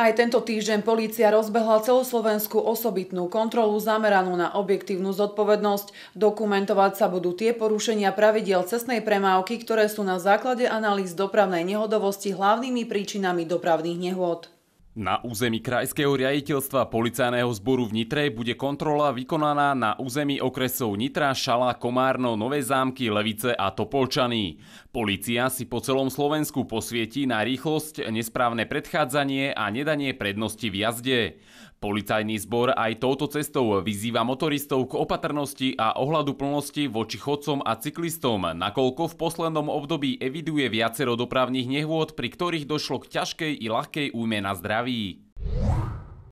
Aj tento týždeň polícia rozbehla celoslovenskú osobitnú kontrolu zameranú na objektívnu zodpovednosť. Dokumentovať sa budú tie porušenia pravidiel cestnej premávky, ktoré sú na základe analýz dopravnej nehodovosti hlavnými príčinami dopravných nehôd. Na území Krajského riaditeľstva policajného zboru v Nitre bude kontrola vykonaná na území okresov Nitra, Šala, Komárno, Nové zámky, Levice a Topolčany. Polícia si po celom Slovensku posvietí na rýchlosť, nesprávne predchádzanie a nedanie prednosti v jazde. Policajný zbor aj touto cestou vyzýva motoristov k opatrnosti a ohľadu plnosti voči chodcom a cyklistom, nakoľko v poslednom období eviduje viacero dopravných nehôd, pri ktorých došlo k ťažkej i ľahkej újme na zdravie. Xavi